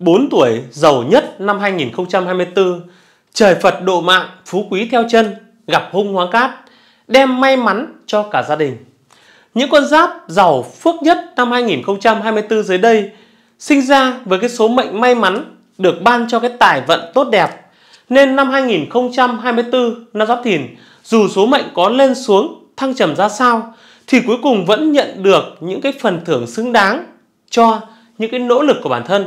4 tuổi giàu nhất năm 2024, trời Phật độ mạng, phú quý theo chân, gặp hung hóa cát, đem may mắn cho cả gia đình. Những con giáp giàu phước nhất năm 2024 dưới đây sinh ra với cái số mệnh may mắn được ban cho cái tài vận tốt đẹp. Nên năm 2024, năm Giáp Thìn, dù số mệnh có lên xuống, thăng trầm ra sao, thì cuối cùng vẫn nhận được những cái phần thưởng xứng đáng cho những cái nỗ lực của bản thân.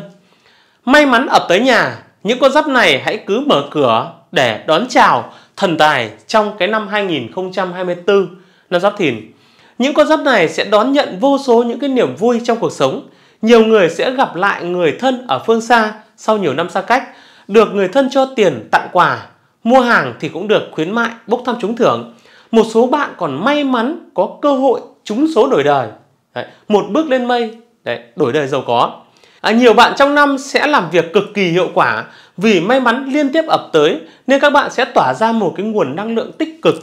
May mắn ập tới nhà, những con giáp này hãy cứ mở cửa để đón chào thần tài trong cái năm 2024 năm giáp thìn. Những con giáp này sẽ đón nhận vô số những cái niềm vui trong cuộc sống. Nhiều người sẽ gặp lại người thân ở phương xa sau nhiều năm xa cách, được người thân cho tiền tặng quà, mua hàng thì cũng được khuyến mại, bốc thăm trúng thưởng. Một số bạn còn may mắn có cơ hội trúng số đổi đời. Đấy, một bước lên mây, đấy, đổi đời giàu có à, nhiều bạn trong năm sẽ làm việc cực kỳ hiệu quả vì may mắn liên tiếp ập tới nên các bạn sẽ tỏa ra một cái nguồn năng lượng tích cực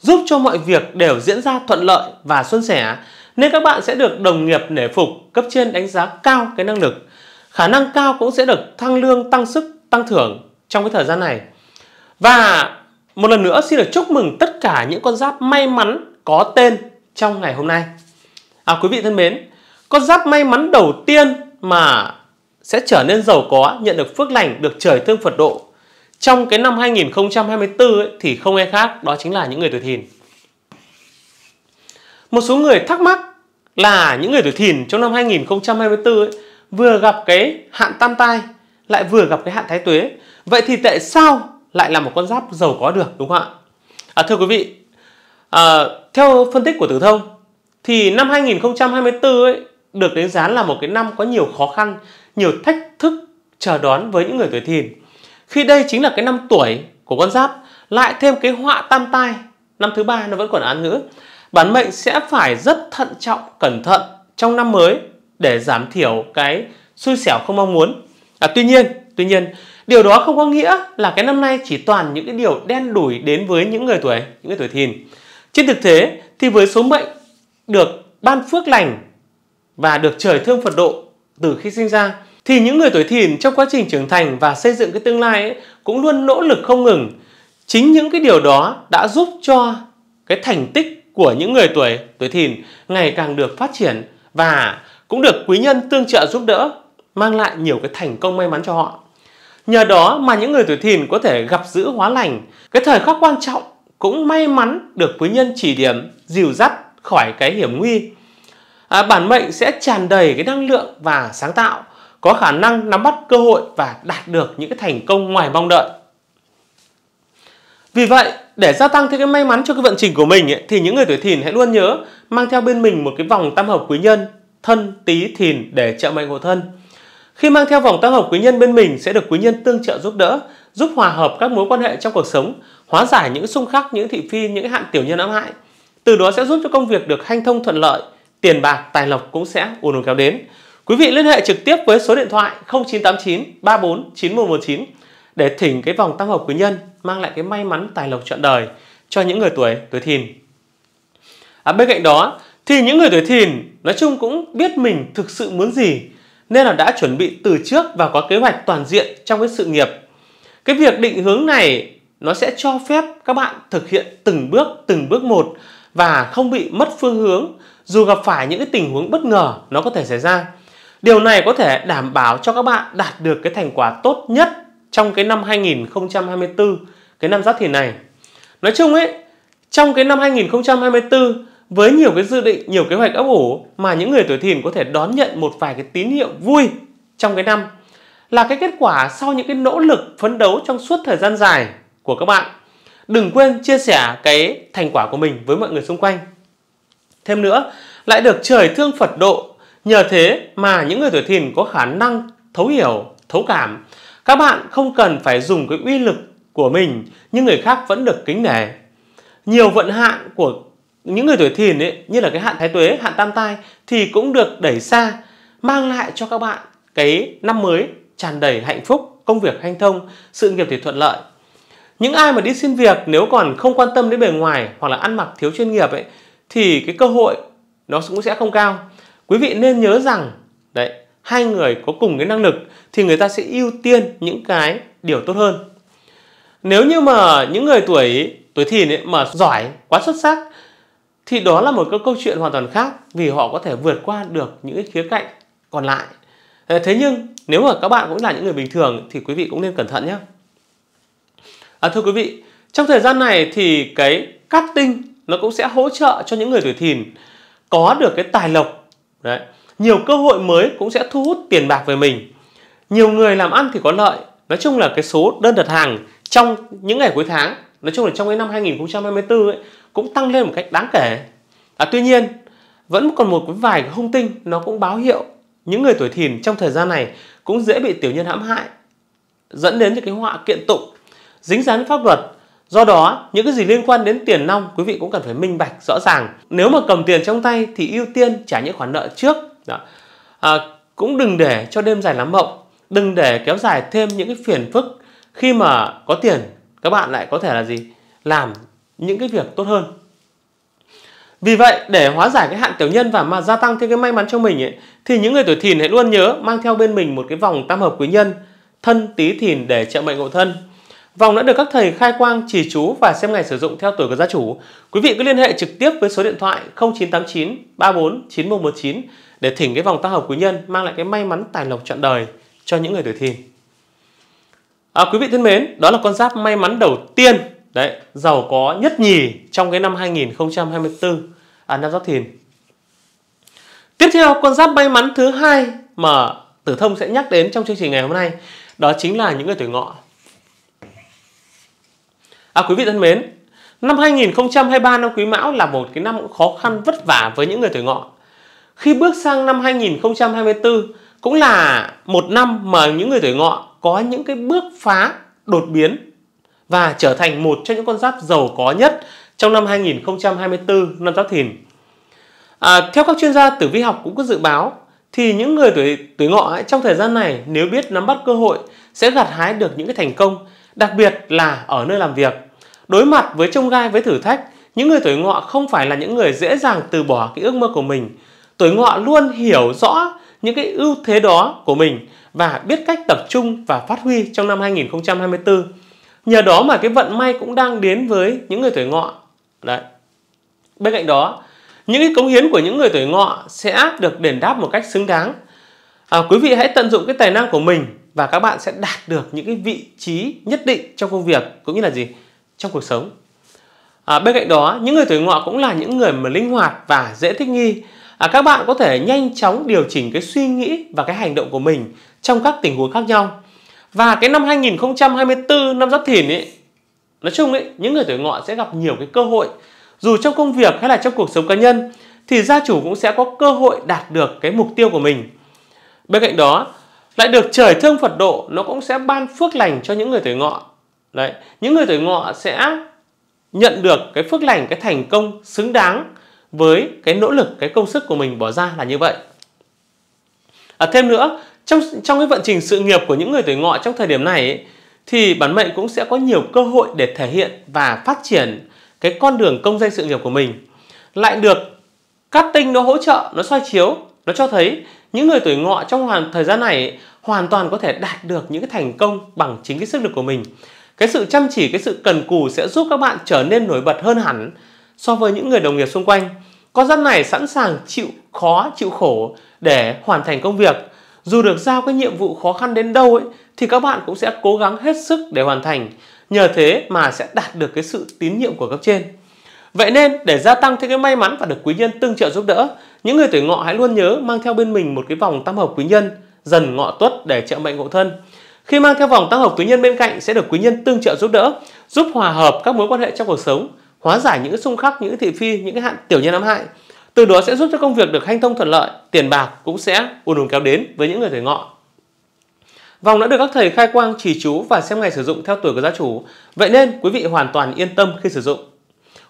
giúp cho mọi việc đều diễn ra thuận lợi và xuân sẻ nên các bạn sẽ được đồng nghiệp nể phục cấp trên đánh giá cao cái năng lực khả năng cao cũng sẽ được thăng lương tăng sức tăng thưởng trong cái thời gian này và một lần nữa xin được chúc mừng tất cả những con giáp may mắn có tên trong ngày hôm nay à quý vị thân mến con giáp may mắn đầu tiên mà sẽ trở nên giàu có, nhận được phước lành, được trời thương Phật độ. Trong cái năm 2024 ấy, thì không ai khác, đó chính là những người tuổi thìn. Một số người thắc mắc là những người tuổi thìn trong năm 2024 ấy, vừa gặp cái hạn tam tai, lại vừa gặp cái hạn thái tuế. Vậy thì tại sao lại là một con giáp giàu có được đúng không ạ? À, thưa quý vị, à, theo phân tích của Tử Thông thì năm 2024 ấy, được đánh giá là một cái năm có nhiều khó khăn, nhiều thách thức chờ đón với những người tuổi thìn. Khi đây chính là cái năm tuổi của con giáp, lại thêm cái họa tam tai, năm thứ ba nó vẫn còn án ngữ. Bản mệnh sẽ phải rất thận trọng, cẩn thận trong năm mới để giảm thiểu cái xui xẻo không mong muốn. À, tuy nhiên, tuy nhiên, điều đó không có nghĩa là cái năm nay chỉ toàn những cái điều đen đủi đến với những người tuổi, những người tuổi thìn. Trên thực tế thì với số mệnh được ban phước lành và được trời thương Phật độ từ khi sinh ra thì những người tuổi thìn trong quá trình trưởng thành và xây dựng cái tương lai ấy, cũng luôn nỗ lực không ngừng chính những cái điều đó đã giúp cho cái thành tích của những người tuổi tuổi thìn ngày càng được phát triển và cũng được quý nhân tương trợ giúp đỡ mang lại nhiều cái thành công may mắn cho họ nhờ đó mà những người tuổi thìn có thể gặp giữ hóa lành cái thời khắc quan trọng cũng may mắn được quý nhân chỉ điểm dìu dắt khỏi cái hiểm nguy à, bản mệnh sẽ tràn đầy cái năng lượng và sáng tạo, có khả năng nắm bắt cơ hội và đạt được những cái thành công ngoài mong đợi. Vì vậy, để gia tăng thêm cái may mắn cho cái vận trình của mình ấy, thì những người tuổi thìn hãy luôn nhớ mang theo bên mình một cái vòng tam hợp quý nhân thân tý thìn để trợ mệnh hộ thân. Khi mang theo vòng tam hợp quý nhân bên mình sẽ được quý nhân tương trợ giúp đỡ, giúp hòa hợp các mối quan hệ trong cuộc sống, hóa giải những xung khắc, những thị phi, những hạn tiểu nhân ám hại. Từ đó sẽ giúp cho công việc được hanh thông thuận lợi, tiền bạc, tài lộc cũng sẽ ùn ùn kéo đến. Quý vị liên hệ trực tiếp với số điện thoại 0989 34 9119 để thỉnh cái vòng tam hợp quý nhân mang lại cái may mắn tài lộc trọn đời cho những người tuổi tuổi thìn. À, bên cạnh đó thì những người tuổi thìn nói chung cũng biết mình thực sự muốn gì nên là đã chuẩn bị từ trước và có kế hoạch toàn diện trong cái sự nghiệp. Cái việc định hướng này nó sẽ cho phép các bạn thực hiện từng bước từng bước một và không bị mất phương hướng dù gặp phải những cái tình huống bất ngờ nó có thể xảy ra. Điều này có thể đảm bảo cho các bạn đạt được cái thành quả tốt nhất trong cái năm 2024, cái năm giáp thìn này. Nói chung ấy, trong cái năm 2024 với nhiều cái dự định, nhiều kế hoạch ấp ủ mà những người tuổi thìn có thể đón nhận một vài cái tín hiệu vui trong cái năm là cái kết quả sau những cái nỗ lực phấn đấu trong suốt thời gian dài của các bạn. Đừng quên chia sẻ cái thành quả của mình với mọi người xung quanh. Thêm nữa, lại được trời thương Phật độ, nhờ thế mà những người tuổi thìn có khả năng thấu hiểu, thấu cảm. Các bạn không cần phải dùng cái uy lực của mình nhưng người khác vẫn được kính nể. Nhiều vận hạn của những người tuổi thìn ấy, như là cái hạn thái tuế, hạn tam tai thì cũng được đẩy xa, mang lại cho các bạn cái năm mới tràn đầy hạnh phúc, công việc hanh thông, sự nghiệp thì thuận lợi. Những ai mà đi xin việc nếu còn không quan tâm đến bề ngoài hoặc là ăn mặc thiếu chuyên nghiệp ấy thì cái cơ hội nó cũng sẽ không cao quý vị nên nhớ rằng đấy hai người có cùng cái năng lực thì người ta sẽ ưu tiên những cái điều tốt hơn nếu như mà những người tuổi tuổi thìn ấy mà giỏi quá xuất sắc thì đó là một cái câu chuyện hoàn toàn khác vì họ có thể vượt qua được những cái khía cạnh còn lại thế nhưng nếu mà các bạn cũng là những người bình thường thì quý vị cũng nên cẩn thận nhé à, thưa quý vị trong thời gian này thì cái cắt tinh nó cũng sẽ hỗ trợ cho những người tuổi thìn có được cái tài lộc đấy nhiều cơ hội mới cũng sẽ thu hút tiền bạc về mình nhiều người làm ăn thì có lợi nói chung là cái số đơn đặt hàng trong những ngày cuối tháng nói chung là trong cái năm 2024 ấy, cũng tăng lên một cách đáng kể à, tuy nhiên vẫn còn một vài hung tinh nó cũng báo hiệu những người tuổi thìn trong thời gian này cũng dễ bị tiểu nhân hãm hại dẫn đến những cái họa kiện tụng dính dáng pháp luật Do đó, những cái gì liên quan đến tiền nong quý vị cũng cần phải minh bạch rõ ràng. Nếu mà cầm tiền trong tay thì ưu tiên trả những khoản nợ trước. Đó. À, cũng đừng để cho đêm dài lắm mộng, đừng để kéo dài thêm những cái phiền phức khi mà có tiền các bạn lại có thể là gì? Làm những cái việc tốt hơn. Vì vậy, để hóa giải cái hạn tiểu nhân và mà gia tăng thêm cái may mắn cho mình ấy, thì những người tuổi thìn hãy luôn nhớ mang theo bên mình một cái vòng tam hợp quý nhân thân tí thìn để trợ mệnh ngộ thân Vòng đã được các thầy khai quang, chỉ chú và xem ngày sử dụng theo tuổi của gia chủ. Quý vị cứ liên hệ trực tiếp với số điện thoại 0989 34 9119 để thỉnh cái vòng tăng hợp quý nhân mang lại cái may mắn tài lộc trọn đời cho những người tuổi thìn. À, quý vị thân mến, đó là con giáp may mắn đầu tiên đấy giàu có nhất nhì trong cái năm 2024 à, năm giáp thìn. Tiếp theo con giáp may mắn thứ hai mà Tử Thông sẽ nhắc đến trong chương trình ngày hôm nay đó chính là những người tuổi ngọ. À, quý vị thân mến, năm 2023 năm Quý Mão là một cái năm khó khăn vất vả với những người tuổi ngọ. Khi bước sang năm 2024 cũng là một năm mà những người tuổi ngọ có những cái bước phá đột biến và trở thành một trong những con giáp giàu có nhất trong năm 2024 năm Giáp Thìn. À, theo các chuyên gia tử vi học cũng có dự báo thì những người tuổi tuổi ngọ ấy, trong thời gian này nếu biết nắm bắt cơ hội sẽ gặt hái được những cái thành công đặc biệt là ở nơi làm việc. Đối mặt với trông gai với thử thách, những người tuổi ngọ không phải là những người dễ dàng từ bỏ cái ước mơ của mình. Tuổi ngọ luôn hiểu rõ những cái ưu thế đó của mình và biết cách tập trung và phát huy trong năm 2024. Nhờ đó mà cái vận may cũng đang đến với những người tuổi ngọ. Đấy. Bên cạnh đó, những cái cống hiến của những người tuổi ngọ sẽ được đền đáp một cách xứng đáng. À, quý vị hãy tận dụng cái tài năng của mình và các bạn sẽ đạt được những cái vị trí nhất định trong công việc cũng như là gì trong cuộc sống à, bên cạnh đó những người tuổi ngọ cũng là những người mà linh hoạt và dễ thích nghi à, các bạn có thể nhanh chóng điều chỉnh cái suy nghĩ và cái hành động của mình trong các tình huống khác nhau và cái năm 2024 năm giáp thìn ấy nói chung ấy những người tuổi ngọ sẽ gặp nhiều cái cơ hội dù trong công việc hay là trong cuộc sống cá nhân thì gia chủ cũng sẽ có cơ hội đạt được cái mục tiêu của mình bên cạnh đó lại được trời thương Phật độ nó cũng sẽ ban phước lành cho những người tuổi ngọ đấy những người tuổi ngọ sẽ nhận được cái phước lành cái thành công xứng đáng với cái nỗ lực cái công sức của mình bỏ ra là như vậy à, thêm nữa trong trong cái vận trình sự nghiệp của những người tuổi ngọ trong thời điểm này ấy, thì bản mệnh cũng sẽ có nhiều cơ hội để thể hiện và phát triển cái con đường công danh sự nghiệp của mình lại được các tinh nó hỗ trợ nó soi chiếu nó cho thấy những người tuổi ngọ trong hoàn thời gian này hoàn toàn có thể đạt được những cái thành công bằng chính cái sức lực của mình cái sự chăm chỉ cái sự cần cù sẽ giúp các bạn trở nên nổi bật hơn hẳn so với những người đồng nghiệp xung quanh con giáp này sẵn sàng chịu khó chịu khổ để hoàn thành công việc dù được giao cái nhiệm vụ khó khăn đến đâu ấy thì các bạn cũng sẽ cố gắng hết sức để hoàn thành nhờ thế mà sẽ đạt được cái sự tín nhiệm của cấp trên Vậy nên để gia tăng thêm cái may mắn và được quý nhân tương trợ giúp đỡ, những người tuổi ngọ hãy luôn nhớ mang theo bên mình một cái vòng tam hợp quý nhân dần ngọ tuất để trợ mệnh ngộ thân. Khi mang theo vòng tăng hợp quý nhân bên cạnh sẽ được quý nhân tương trợ giúp đỡ, giúp hòa hợp các mối quan hệ trong cuộc sống, hóa giải những xung khắc, những thị phi, những hạn tiểu nhân ám hại. Từ đó sẽ giúp cho công việc được hanh thông thuận lợi, tiền bạc cũng sẽ ùn ùn kéo đến với những người tuổi ngọ. Vòng đã được các thầy khai quang chỉ chú và xem ngày sử dụng theo tuổi của gia chủ. Vậy nên quý vị hoàn toàn yên tâm khi sử dụng.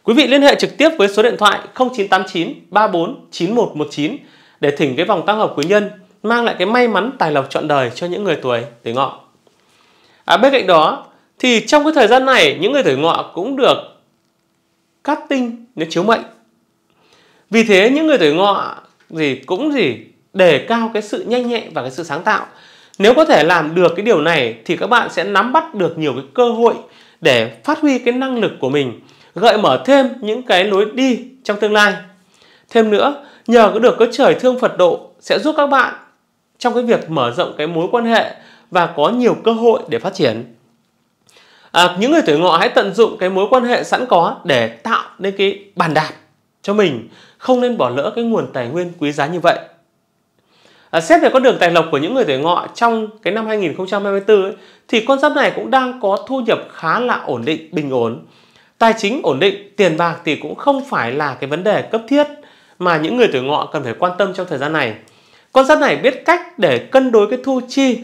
Quý vị liên hệ trực tiếp với số điện thoại 0989 34 9119 để thỉnh cái vòng tăng hợp quý nhân mang lại cái may mắn tài lộc trọn đời cho những người tuổi tuổi ngọ. À, bên cạnh đó thì trong cái thời gian này những người tuổi ngọ cũng được cát tinh nếu chiếu mệnh. Vì thế những người tuổi ngọ gì cũng gì đề cao cái sự nhanh nhẹ và cái sự sáng tạo. Nếu có thể làm được cái điều này thì các bạn sẽ nắm bắt được nhiều cái cơ hội để phát huy cái năng lực của mình, gợi mở thêm những cái lối đi trong tương lai. Thêm nữa, nhờ có được có trời thương Phật độ sẽ giúp các bạn trong cái việc mở rộng cái mối quan hệ và có nhiều cơ hội để phát triển à, những người tuổi ngọ hãy tận dụng cái mối quan hệ sẵn có để tạo nên cái bàn đạp cho mình không nên bỏ lỡ cái nguồn tài nguyên quý giá như vậy à, xét về con đường tài lộc của những người tuổi ngọ trong cái năm 2024 ấy, thì con giáp này cũng đang có thu nhập khá là ổn định bình ổn tài chính ổn định tiền bạc thì cũng không phải là cái vấn đề cấp thiết mà những người tuổi ngọ cần phải quan tâm trong thời gian này con giáp này biết cách để cân đối cái thu chi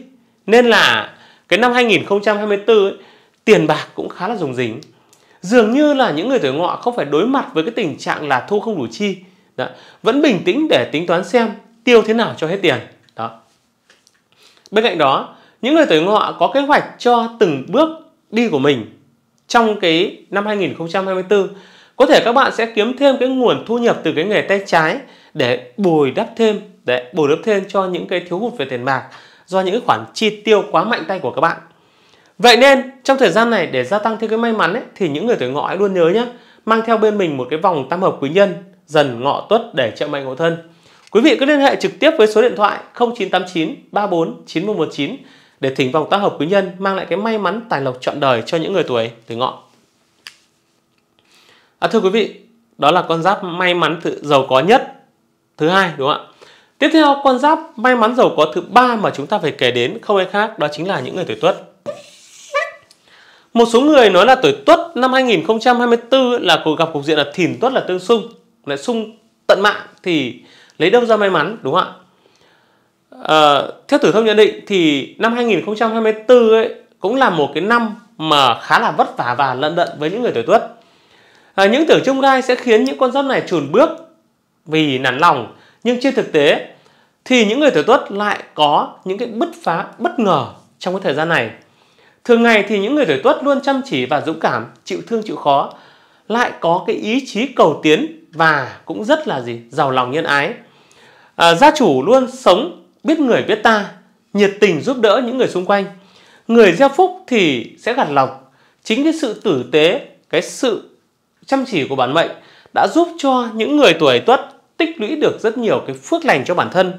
nên là cái năm 2024 ấy, tiền bạc cũng khá là rồng rính Dường như là những người tuổi ngọ không phải đối mặt với cái tình trạng là thu không đủ chi. Đó. Vẫn bình tĩnh để tính toán xem tiêu thế nào cho hết tiền. Đó. Bên cạnh đó, những người tuổi ngọ có kế hoạch cho từng bước đi của mình trong cái năm 2024 có thể các bạn sẽ kiếm thêm cái nguồn thu nhập từ cái nghề tay trái để bồi đắp thêm để bù đắp thêm cho những cái thiếu hụt về tiền bạc do những khoản chi tiêu quá mạnh tay của các bạn vậy nên trong thời gian này để gia tăng thêm cái may mắn ấy, thì những người tuổi ngọ hãy luôn nhớ nhé mang theo bên mình một cái vòng tam hợp quý nhân dần ngọ tuất để trợ mệnh hộ thân quý vị cứ liên hệ trực tiếp với số điện thoại 0989 34 9119 để thỉnh vòng tam hợp quý nhân mang lại cái may mắn tài lộc trọn đời cho những người tuổi tuổi ngọ à, thưa quý vị đó là con giáp may mắn tự giàu có nhất thứ hai đúng không ạ Tiếp theo, con giáp may mắn giàu có thứ ba mà chúng ta phải kể đến không ai khác đó chính là những người tuổi Tuất. Một số người nói là tuổi Tuất năm 2024 là cuộc gặp cục diện là Thìn Tuất là tương xung, lại xung tận mạng thì lấy đâu ra may mắn đúng không ạ? À, theo tử thông nhận định thì năm 2024 ấy cũng là một cái năm mà khá là vất vả và lận đận với những người tuổi Tuất. À, những tưởng chung gai sẽ khiến những con giáp này chùn bước vì nản lòng nhưng trên thực tế thì những người tuổi tuất lại có những cái bứt phá bất ngờ trong cái thời gian này thường ngày thì những người tuổi tuất luôn chăm chỉ và dũng cảm chịu thương chịu khó lại có cái ý chí cầu tiến và cũng rất là gì giàu lòng nhân ái à, gia chủ luôn sống biết người biết ta nhiệt tình giúp đỡ những người xung quanh người gieo phúc thì sẽ gặt lọc chính cái sự tử tế cái sự chăm chỉ của bản mệnh đã giúp cho những người tuổi tuất tích lũy được rất nhiều cái phước lành cho bản thân.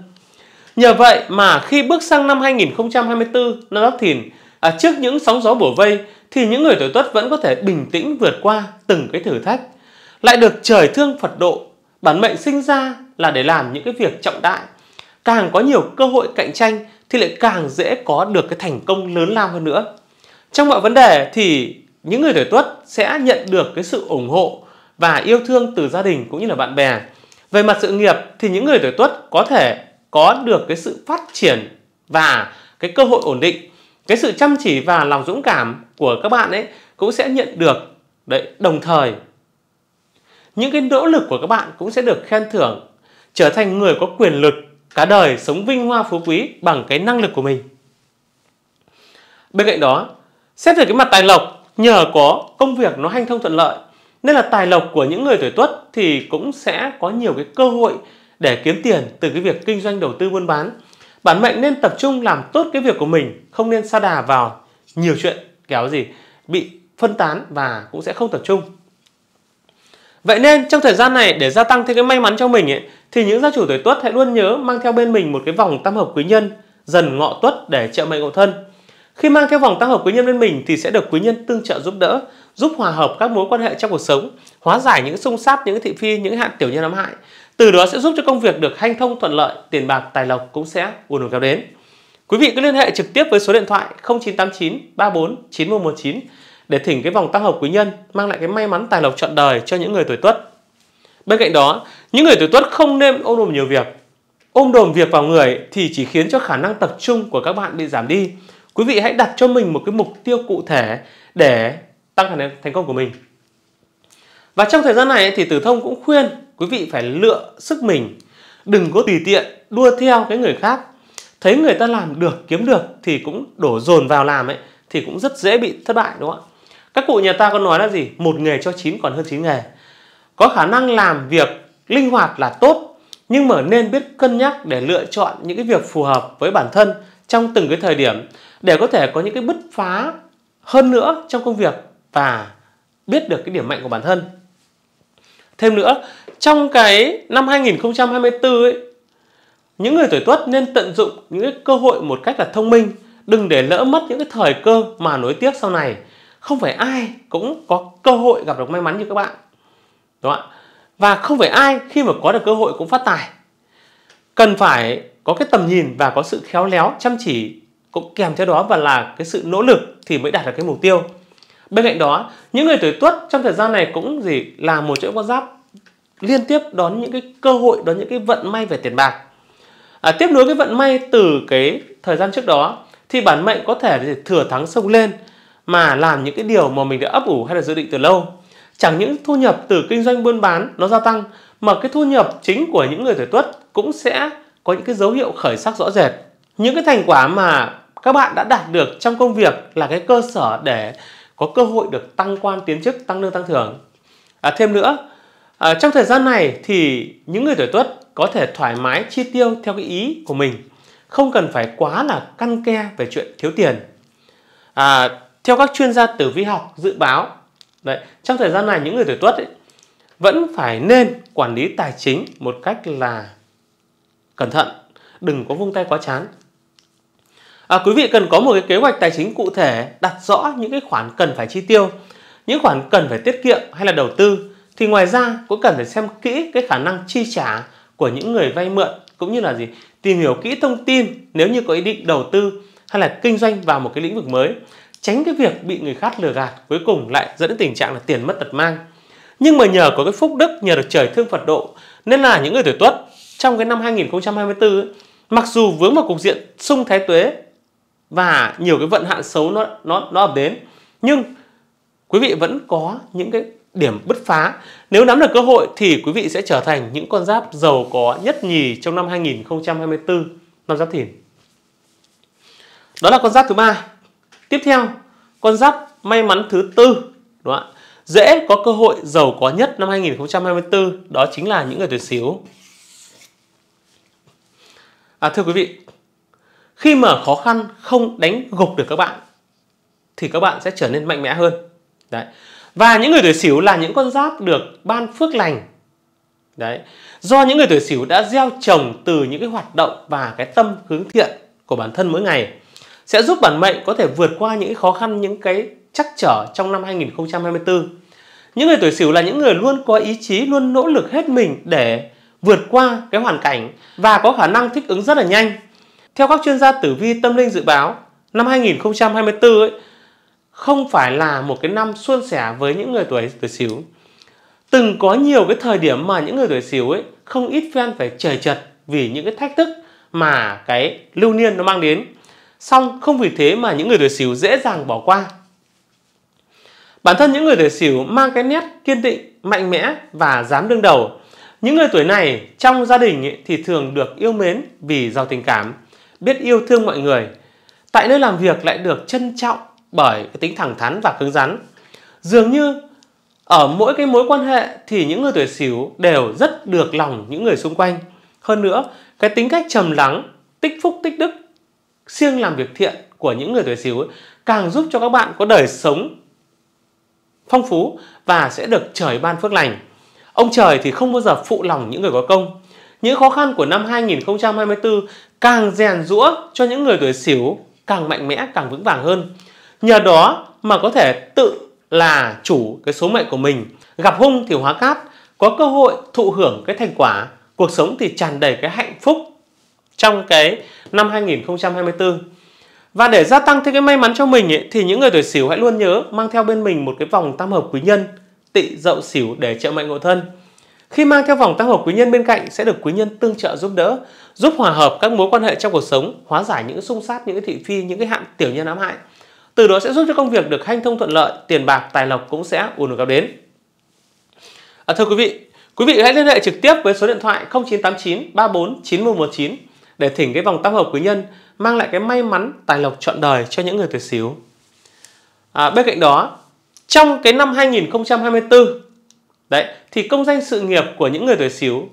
Nhờ vậy mà khi bước sang năm 2024, năm Giáp Thìn, à, trước những sóng gió bủa vây thì những người tuổi Tuất vẫn có thể bình tĩnh vượt qua từng cái thử thách, lại được trời thương Phật độ, bản mệnh sinh ra là để làm những cái việc trọng đại, càng có nhiều cơ hội cạnh tranh thì lại càng dễ có được cái thành công lớn lao hơn nữa. Trong mọi vấn đề thì những người tuổi Tuất sẽ nhận được cái sự ủng hộ và yêu thương từ gia đình cũng như là bạn bè. Về mặt sự nghiệp thì những người tuổi Tuất có thể có được cái sự phát triển và cái cơ hội ổn định. Cái sự chăm chỉ và lòng dũng cảm của các bạn ấy cũng sẽ nhận được đấy đồng thời những cái nỗ lực của các bạn cũng sẽ được khen thưởng trở thành người có quyền lực cả đời sống vinh hoa phú quý bằng cái năng lực của mình bên cạnh đó xét về cái mặt tài lộc nhờ có công việc nó hanh thông thuận lợi nên là tài lộc của những người tuổi tuất thì cũng sẽ có nhiều cái cơ hội để kiếm tiền từ cái việc kinh doanh đầu tư buôn bán. Bản mệnh nên tập trung làm tốt cái việc của mình, không nên sa đà vào nhiều chuyện kéo gì bị phân tán và cũng sẽ không tập trung. Vậy nên trong thời gian này để gia tăng thêm cái may mắn cho mình ấy, thì những gia chủ tuổi Tuất hãy luôn nhớ mang theo bên mình một cái vòng tam hợp quý nhân dần ngọ Tuất để trợ mệnh ngộ thân. Khi mang theo vòng tam hợp quý nhân bên mình thì sẽ được quý nhân tương trợ giúp đỡ giúp hòa hợp các mối quan hệ trong cuộc sống, hóa giải những xung sát, những thị phi, những hạn tiểu nhân ám hại. Từ đó sẽ giúp cho công việc được hanh thông thuận lợi, tiền bạc, tài lộc cũng sẽ ùn ùn kéo đến. Quý vị cứ liên hệ trực tiếp với số điện thoại 0989 34 9119 để thỉnh cái vòng tam hợp quý nhân mang lại cái may mắn tài lộc trọn đời cho những người tuổi tuất. Bên cạnh đó, những người tuổi tuất không nên ôm đồm nhiều việc. Ôm đồm việc vào người thì chỉ khiến cho khả năng tập trung của các bạn bị giảm đi. Quý vị hãy đặt cho mình một cái mục tiêu cụ thể để tăng khả năng thành công của mình và trong thời gian này thì tử thông cũng khuyên quý vị phải lựa sức mình đừng có tùy tiện đua theo cái người khác thấy người ta làm được kiếm được thì cũng đổ dồn vào làm ấy thì cũng rất dễ bị thất bại đúng không ạ các cụ nhà ta có nói là gì một nghề cho chín còn hơn chín nghề có khả năng làm việc linh hoạt là tốt nhưng mà nên biết cân nhắc để lựa chọn những cái việc phù hợp với bản thân trong từng cái thời điểm để có thể có những cái bứt phá hơn nữa trong công việc và biết được cái điểm mạnh của bản thân thêm nữa trong cái năm 2024 ấy những người tuổi tuất nên tận dụng những cái cơ hội một cách là thông minh đừng để lỡ mất những cái thời cơ mà nối tiếc sau này không phải ai cũng có cơ hội gặp được may mắn như các bạn đúng không và không phải ai khi mà có được cơ hội cũng phát tài cần phải có cái tầm nhìn và có sự khéo léo chăm chỉ cũng kèm theo đó và là cái sự nỗ lực thì mới đạt được cái mục tiêu Bên cạnh đó, những người tuổi tuất trong thời gian này cũng gì là một chỗ con giáp liên tiếp đón những cái cơ hội, đón những cái vận may về tiền bạc. À, tiếp nối cái vận may từ cái thời gian trước đó thì bản mệnh có thể thừa thắng sông lên mà làm những cái điều mà mình đã ấp ủ hay là dự định từ lâu. Chẳng những thu nhập từ kinh doanh buôn bán nó gia tăng mà cái thu nhập chính của những người tuổi tuất cũng sẽ có những cái dấu hiệu khởi sắc rõ rệt. Những cái thành quả mà các bạn đã đạt được trong công việc là cái cơ sở để có cơ hội được tăng quan tiến chức, tăng lương tăng thưởng. À, thêm nữa, à, trong thời gian này thì những người tuổi tuất có thể thoải mái chi tiêu theo cái ý của mình, không cần phải quá là căn ke về chuyện thiếu tiền. À, theo các chuyên gia tử vi học dự báo, đấy, trong thời gian này những người tuổi tuất vẫn phải nên quản lý tài chính một cách là cẩn thận, đừng có vung tay quá chán à, quý vị cần có một cái kế hoạch tài chính cụ thể đặt rõ những cái khoản cần phải chi tiêu những khoản cần phải tiết kiệm hay là đầu tư thì ngoài ra cũng cần phải xem kỹ cái khả năng chi trả của những người vay mượn cũng như là gì tìm hiểu kỹ thông tin nếu như có ý định đầu tư hay là kinh doanh vào một cái lĩnh vực mới tránh cái việc bị người khác lừa gạt cuối cùng lại dẫn đến tình trạng là tiền mất tật mang nhưng mà nhờ có cái phúc đức nhờ được trời thương Phật độ nên là những người tuổi Tuất trong cái năm 2024 ấy, mặc dù vướng vào cục diện sung thái tuế và nhiều cái vận hạn xấu nó nó nó ập đến nhưng quý vị vẫn có những cái điểm bứt phá nếu nắm được cơ hội thì quý vị sẽ trở thành những con giáp giàu có nhất nhì trong năm 2024 năm giáp thìn đó là con giáp thứ ba tiếp theo con giáp may mắn thứ tư đúng không ạ dễ có cơ hội giàu có nhất năm 2024 đó chính là những người tuổi xíu à, thưa quý vị khi mà khó khăn không đánh gục được các bạn thì các bạn sẽ trở nên mạnh mẽ hơn. Đấy. Và những người tuổi Sửu là những con giáp được ban phước lành. Đấy. Do những người tuổi Sửu đã gieo trồng từ những cái hoạt động và cái tâm hướng thiện của bản thân mỗi ngày sẽ giúp bản mệnh có thể vượt qua những khó khăn những cái chắc trở trong năm 2024. Những người tuổi Sửu là những người luôn có ý chí, luôn nỗ lực hết mình để vượt qua cái hoàn cảnh và có khả năng thích ứng rất là nhanh theo các chuyên gia tử vi tâm linh dự báo, năm 2024 ấy, không phải là một cái năm suôn sẻ với những người tuổi tuổi xỉu. Từng có nhiều cái thời điểm mà những người tuổi xỉu ấy không ít fan phải trời chật vì những cái thách thức mà cái lưu niên nó mang đến. Song không vì thế mà những người tuổi xỉu dễ dàng bỏ qua. Bản thân những người tuổi xỉu mang cái nét kiên định, mạnh mẽ và dám đương đầu. Những người tuổi này trong gia đình thì thường được yêu mến vì giàu tình cảm biết yêu thương mọi người. Tại nơi làm việc lại được trân trọng bởi cái tính thẳng thắn và cứng rắn. Dường như ở mỗi cái mối quan hệ thì những người tuổi Sửu đều rất được lòng những người xung quanh. Hơn nữa, cái tính cách trầm lắng, tích phúc tích đức, siêng làm việc thiện của những người tuổi Sửu càng giúp cho các bạn có đời sống phong phú và sẽ được trời ban phước lành. Ông trời thì không bao giờ phụ lòng những người có công những khó khăn của năm 2024 càng rèn rũa cho những người tuổi xỉu càng mạnh mẽ, càng vững vàng hơn. Nhờ đó mà có thể tự là chủ cái số mệnh của mình. Gặp hung thì hóa cát, có cơ hội thụ hưởng cái thành quả, cuộc sống thì tràn đầy cái hạnh phúc trong cái năm 2024. Và để gia tăng thêm cái may mắn cho mình ấy, thì những người tuổi Sửu hãy luôn nhớ mang theo bên mình một cái vòng tam hợp quý nhân, tị dậu Sửu để trợ mệnh ngộ thân. Khi mang theo vòng tam hợp quý nhân bên cạnh sẽ được quý nhân tương trợ giúp đỡ, giúp hòa hợp các mối quan hệ trong cuộc sống, hóa giải những xung sát, những cái thị phi, những cái hạn tiểu nhân ám hại. Từ đó sẽ giúp cho công việc được hanh thông thuận lợi, tiền bạc, tài lộc cũng sẽ ùn được gặp đến. À, thưa quý vị, quý vị hãy liên hệ trực tiếp với số điện thoại 0989 34 9119 để thỉnh cái vòng tam hợp quý nhân mang lại cái may mắn, tài lộc trọn đời cho những người tuổi xíu. À, bên cạnh đó, trong cái năm 2024 Đấy, thì công danh sự nghiệp của những người tuổi xíu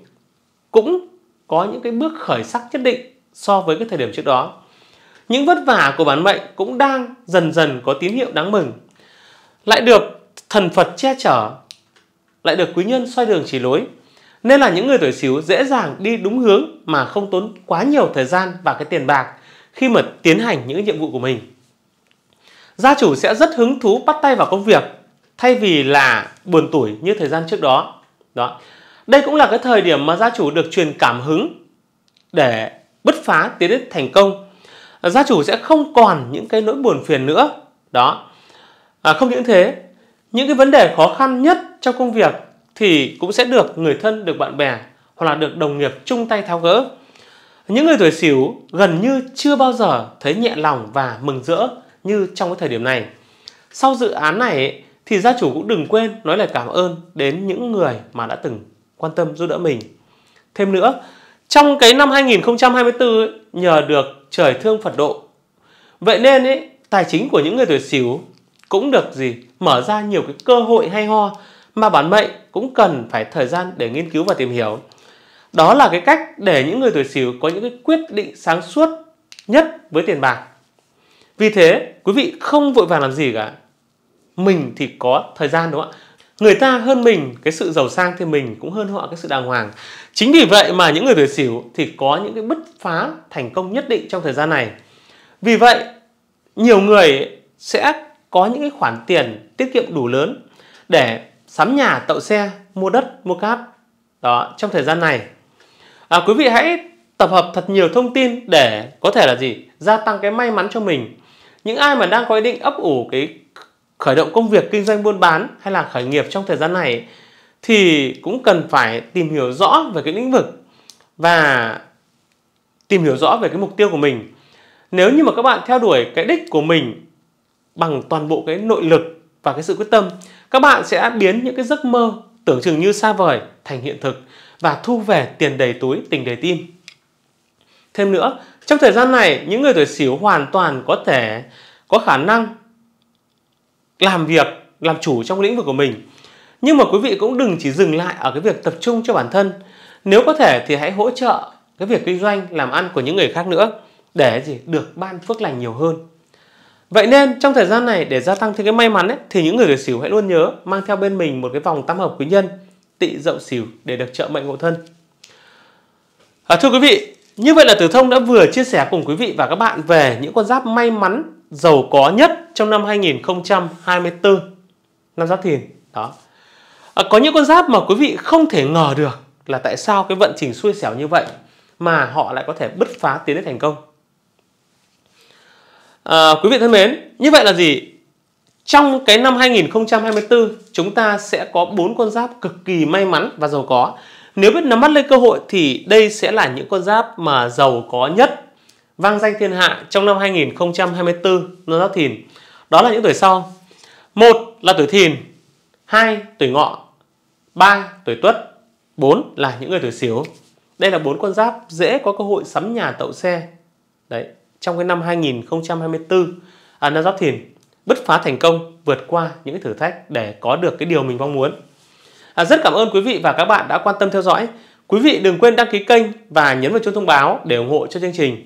cũng có những cái bước khởi sắc nhất định so với cái thời điểm trước đó. Những vất vả của bản mệnh cũng đang dần dần có tín hiệu đáng mừng. Lại được thần Phật che chở, lại được quý nhân xoay đường chỉ lối. Nên là những người tuổi xíu dễ dàng đi đúng hướng mà không tốn quá nhiều thời gian và cái tiền bạc khi mà tiến hành những nhiệm vụ của mình. Gia chủ sẽ rất hứng thú bắt tay vào công việc thay vì là buồn tuổi như thời gian trước đó đó đây cũng là cái thời điểm mà gia chủ được truyền cảm hứng để bứt phá tiến đến thành công gia chủ sẽ không còn những cái nỗi buồn phiền nữa đó à, không những thế những cái vấn đề khó khăn nhất trong công việc thì cũng sẽ được người thân được bạn bè hoặc là được đồng nghiệp chung tay tháo gỡ những người tuổi xỉu gần như chưa bao giờ thấy nhẹ lòng và mừng rỡ như trong cái thời điểm này sau dự án này thì gia chủ cũng đừng quên nói lời cảm ơn đến những người mà đã từng quan tâm giúp đỡ mình. Thêm nữa, trong cái năm 2024 ấy, nhờ được trời thương Phật độ. Vậy nên ấy, tài chính của những người tuổi Sửu cũng được gì mở ra nhiều cái cơ hội hay ho mà bản mệnh cũng cần phải thời gian để nghiên cứu và tìm hiểu. Đó là cái cách để những người tuổi Sửu có những cái quyết định sáng suốt nhất với tiền bạc. Vì thế, quý vị không vội vàng làm gì cả, mình thì có thời gian đúng không ạ người ta hơn mình cái sự giàu sang thì mình cũng hơn họ cái sự đàng hoàng chính vì vậy mà những người tuổi sửu thì có những cái bứt phá thành công nhất định trong thời gian này vì vậy nhiều người sẽ có những cái khoản tiền tiết kiệm đủ lớn để sắm nhà tậu xe mua đất mua cát đó trong thời gian này à, quý vị hãy tập hợp thật nhiều thông tin để có thể là gì gia tăng cái may mắn cho mình những ai mà đang có ý định ấp ủ cái khởi động công việc kinh doanh buôn bán hay là khởi nghiệp trong thời gian này thì cũng cần phải tìm hiểu rõ về cái lĩnh vực và tìm hiểu rõ về cái mục tiêu của mình. Nếu như mà các bạn theo đuổi cái đích của mình bằng toàn bộ cái nội lực và cái sự quyết tâm, các bạn sẽ biến những cái giấc mơ tưởng chừng như xa vời thành hiện thực và thu về tiền đầy túi, tình đầy tim. Thêm nữa, trong thời gian này, những người tuổi xỉu hoàn toàn có thể có khả năng làm việc làm chủ trong lĩnh vực của mình nhưng mà quý vị cũng đừng chỉ dừng lại ở cái việc tập trung cho bản thân nếu có thể thì hãy hỗ trợ cái việc kinh doanh làm ăn của những người khác nữa để gì được ban phước lành nhiều hơn vậy nên trong thời gian này để gia tăng thêm cái may mắn ấy, thì những người tuổi xỉu hãy luôn nhớ mang theo bên mình một cái vòng tam hợp quý nhân tị dậu xỉu để được trợ mệnh hộ thân à, thưa quý vị như vậy là tử thông đã vừa chia sẻ cùng quý vị và các bạn về những con giáp may mắn giàu có nhất trong năm 2024 năm Giáp Thìn đó à, có những con giáp mà quý vị không thể ngờ được là tại sao cái vận trình xui xẻo như vậy mà họ lại có thể bứt phá tiến đến thành công à, quý vị thân mến như vậy là gì trong cái năm 2024 chúng ta sẽ có bốn con giáp cực kỳ may mắn và giàu có nếu biết nắm bắt lấy cơ hội thì đây sẽ là những con giáp mà giàu có nhất vang danh thiên hạ trong năm 2024 năm Giáp Thìn. Đó là những tuổi sau. Một là tuổi Thìn, hai tuổi Ngọ, ba tuổi Tuất, bốn là những người tuổi xíu Đây là bốn con giáp dễ có cơ hội sắm nhà tậu xe. Đấy, trong cái năm 2024 à, năm Giáp Thìn bứt phá thành công, vượt qua những thử thách để có được cái điều mình mong muốn. À, rất cảm ơn quý vị và các bạn đã quan tâm theo dõi. Quý vị đừng quên đăng ký kênh và nhấn vào chuông thông báo để ủng hộ cho chương trình.